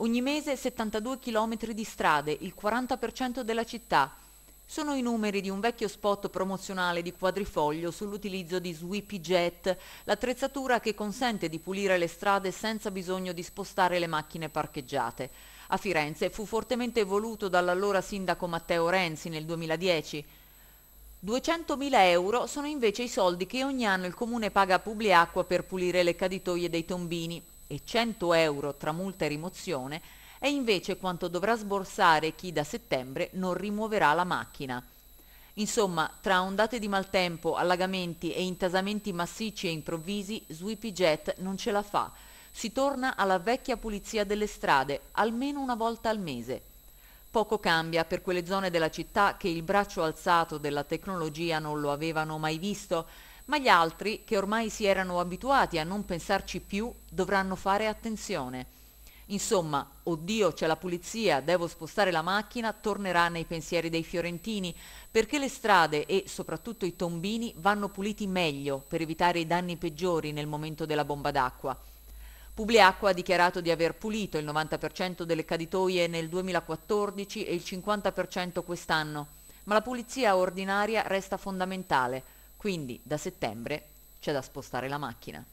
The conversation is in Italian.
Ogni mese 72 km di strade, il 40% della città. Sono i numeri di un vecchio spot promozionale di quadrifoglio sull'utilizzo di Sweepy Jet, l'attrezzatura che consente di pulire le strade senza bisogno di spostare le macchine parcheggiate. A Firenze fu fortemente voluto dall'allora sindaco Matteo Renzi nel 2010. 200.000 euro sono invece i soldi che ogni anno il comune paga a Publiacqua per pulire le caditoie dei tombini, e 100 euro tra multa e rimozione è invece quanto dovrà sborsare chi da settembre non rimuoverà la macchina. Insomma, tra ondate di maltempo, allagamenti e intasamenti massicci e improvvisi, Sweepy Jet non ce la fa. Si torna alla vecchia pulizia delle strade, almeno una volta al mese. Poco cambia per quelle zone della città che il braccio alzato della tecnologia non lo avevano mai visto, ma gli altri, che ormai si erano abituati a non pensarci più, dovranno fare attenzione. Insomma, oddio oh c'è la pulizia, devo spostare la macchina, tornerà nei pensieri dei fiorentini, perché le strade e soprattutto i tombini vanno puliti meglio per evitare i danni peggiori nel momento della bomba d'acqua. Publiacqua ha dichiarato di aver pulito il 90% delle caditoie nel 2014 e il 50% quest'anno, ma la pulizia ordinaria resta fondamentale quindi da settembre c'è da spostare la macchina.